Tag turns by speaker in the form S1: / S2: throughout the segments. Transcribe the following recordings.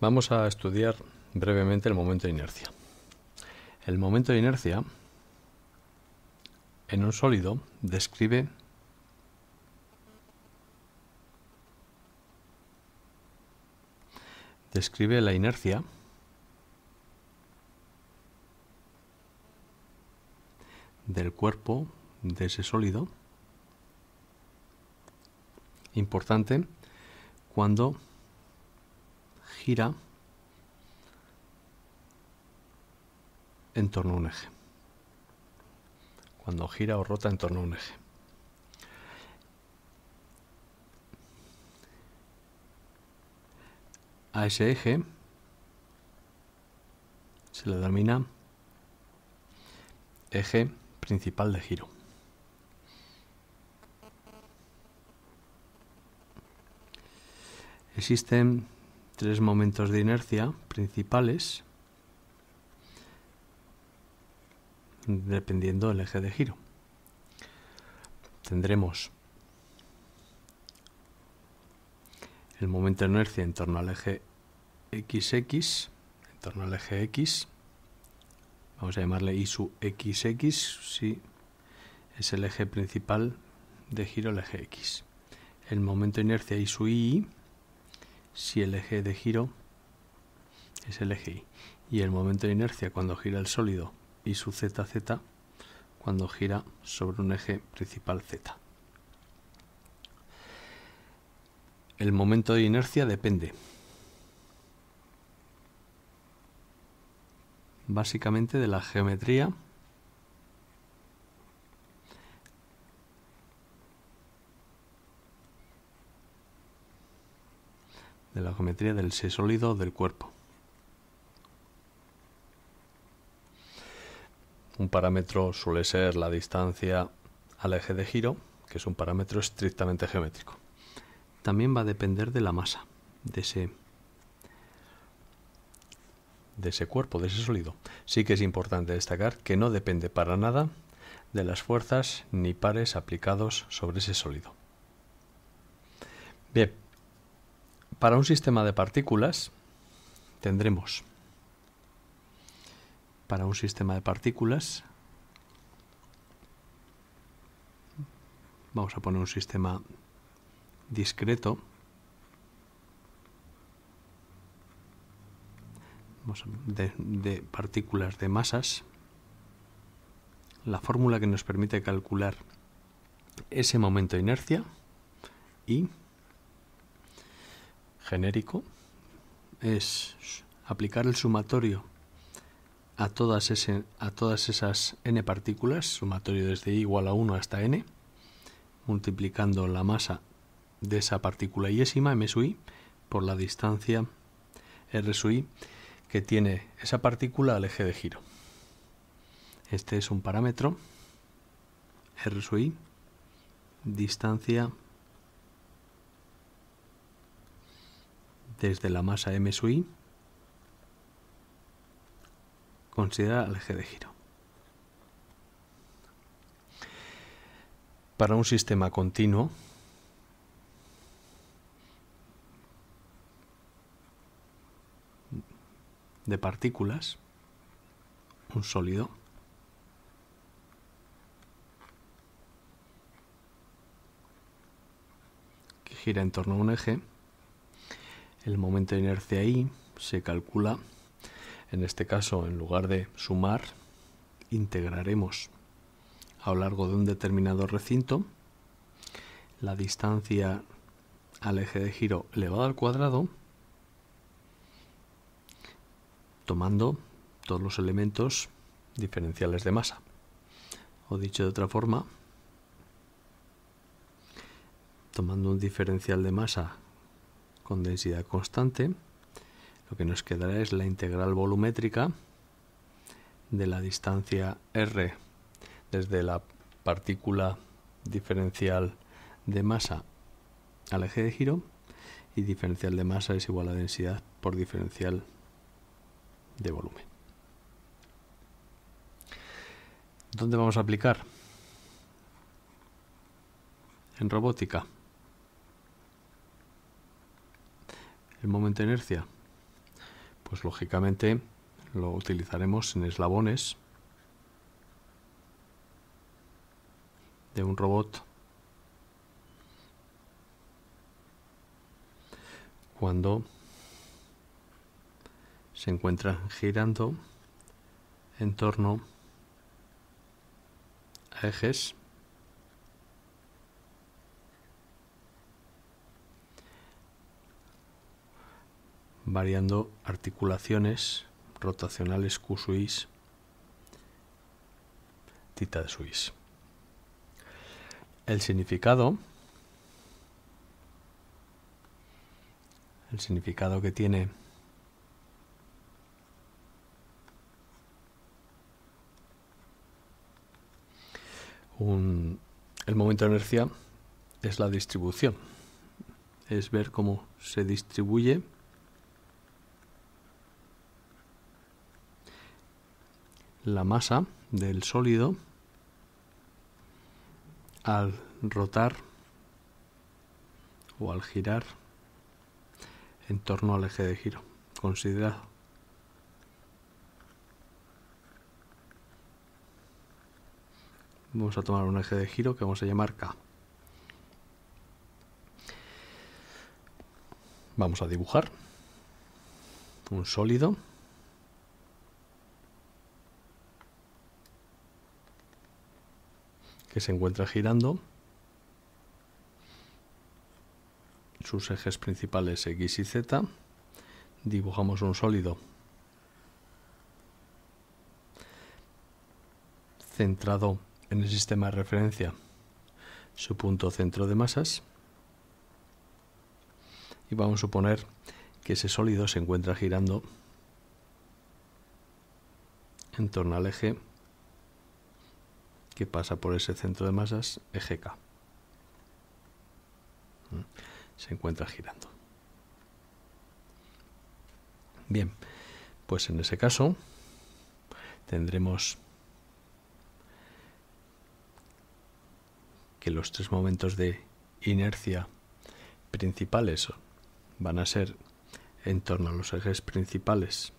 S1: Vamos a estudiar brevemente el momento de inercia. El momento de inercia en un sólido describe describe la inercia del cuerpo de ese sólido importante cuando gira en torno a un eje. Cuando gira o rota en torno a un eje. A ese eje se le denomina eje principal de giro. Existen tres momentos de inercia principales dependiendo del eje de giro. Tendremos el momento de inercia en torno al eje XX, en torno al eje X, vamos a llamarle I su XX si es el eje principal de giro el eje X. El momento de inercia I su I si el eje de giro es el eje Y y el momento de inercia cuando gira el sólido y su ZZ cuando gira sobre un eje principal Z. El momento de inercia depende básicamente de la geometría de la geometría del sólido del cuerpo. Un parámetro suele ser la distancia al eje de giro, que es un parámetro estrictamente geométrico. También va a depender de la masa de ese, de ese cuerpo, de ese sólido. Sí que es importante destacar que no depende para nada de las fuerzas ni pares aplicados sobre ese sólido. Bien, para un sistema de partículas tendremos para un sistema de partículas vamos a poner un sistema discreto de, partículas de masas la fórmula que nos permite calcular ese momento de inercia y genérico es aplicar el sumatorio a todas, a todas esas n partículas, sumatorio desde i igual a 1 hasta n, multiplicando la masa de esa partícula yésima, m sub i, por la distancia r sub i que tiene esa partícula al eje de giro. Este es un parámetro r sub i, distancia desde la masa M considera el eje de giro. Para un sistema continuo, de partículas, un sólido, que gira en torno a un eje, el momento de inercia I se calcula, en este caso, en lugar de sumar, integraremos a lo largo de un determinado recinto la distancia al eje de giro elevado al cuadrado, tomando todos los elementos diferenciales de masa. O dicho de otra forma, tomando un diferencial de masa con densidad constante. Lo que nos quedará es la integral volumétrica de la distancia r desde la partícula diferencial de masa al eje de giro y diferencial de masa es igual a densidad por diferencial de volumen. ¿Dónde vamos a aplicar? En robótica. el momento de inercia? Pues lógicamente lo utilizaremos en eslabones de un robot cuando se encuentra girando en torno a ejes variando articulaciones rotacionales Q suis, tita de suis. El significado, el significado que tiene el momento de inercia es la distribución, es ver cómo se distribuye la masa del sólido al rotar o al girar en torno al eje de giro considerado. Vamos a tomar un eje de giro que vamos a llamar K. Vamos a dibujar un sólido que se encuentra girando. Sus ejes principales X y Z. Dibujamos un sólido centrado en el sistema de referencia, su punto centro de masas. Y vamos a suponer que ese sólido se encuentra girando en torno al eje que pasa por ese centro de masas K. Mm. Se encuentra girando. Bien, pues en ese caso tendremos que los tres momentos de inercia principales van a ser en torno a los ejes principales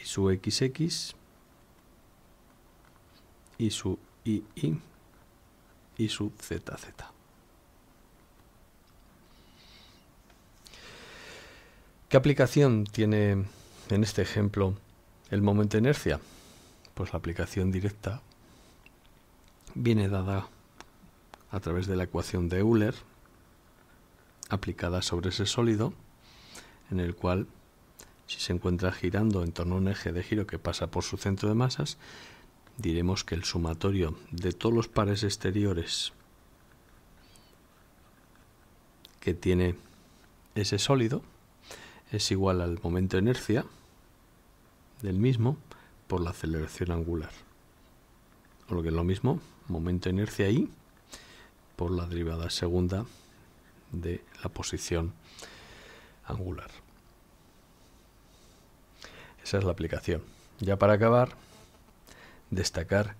S1: y su XX y su II y su ZZ. ¿Qué aplicación tiene en este ejemplo el momento de inercia? Pues la aplicación directa viene dada a través de la ecuación de Euler aplicada sobre ese sólido en el cual si se encuentra girando en torno a un eje de giro que pasa por su centro de masas, diremos que el sumatorio de todos los pares exteriores que tiene ese sólido es igual al momento de inercia del mismo por la aceleración angular. O lo que es lo mismo, momento de inercia I por la derivada segunda de la posición angular. Esa es la aplicación. Ya para acabar, destacar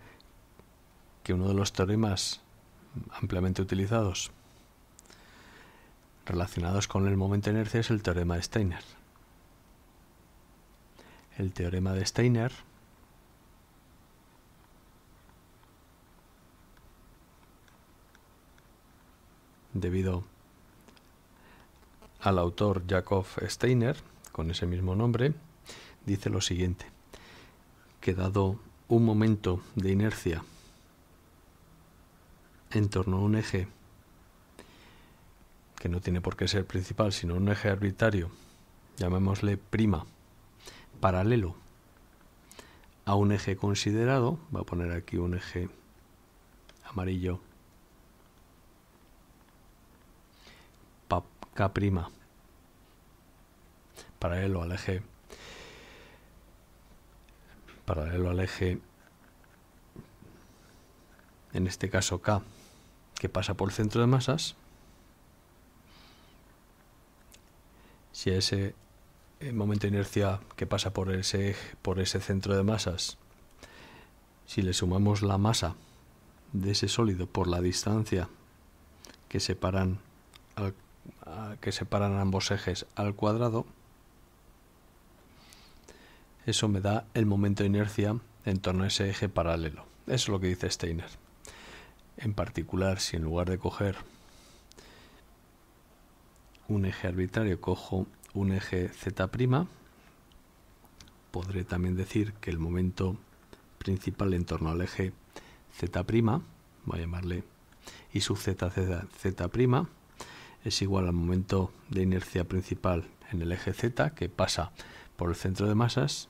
S1: que uno de los teoremas ampliamente utilizados relacionados con el momento de inercia es el teorema de Steiner. El teorema de Steiner debido al autor Jakob Steiner, con ese mismo nombre, dice lo siguiente, que dado un momento de inercia en torno a un eje que no tiene por qué ser principal, sino un eje arbitrario, llamémosle prima, paralelo a un eje considerado, voy a poner aquí un eje amarillo, K prima, paralelo al eje paralelo al eje, en este caso K, que pasa por el centro de masas, si ese momento de inercia que pasa por ese, por ese centro de masas, si le sumamos la masa de ese sólido por la distancia que separan, que separan ambos ejes al cuadrado, eso me da el momento de inercia en torno a ese eje paralelo. Eso es lo que dice Steiner. En particular, si en lugar de coger un eje arbitrario cojo un eje z', podré también decir que el momento principal en torno al eje z', voy a llamarle y sub z, z, z', es igual al momento de inercia principal en el eje z que pasa por el centro de masas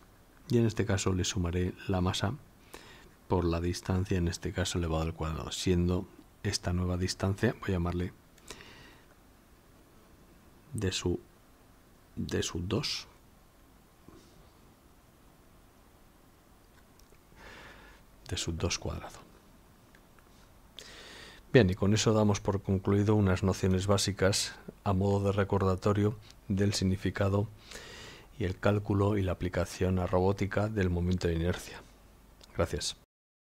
S1: y en este caso le sumaré la masa por la distancia, en este caso elevado al cuadrado, siendo esta nueva distancia, voy a llamarle de su, de su 2. de sub 2 cuadrado. Bien, y con eso damos por concluido unas nociones básicas a modo de recordatorio del significado y el cálculo y la aplicación a robótica del momento de inercia. Gracias.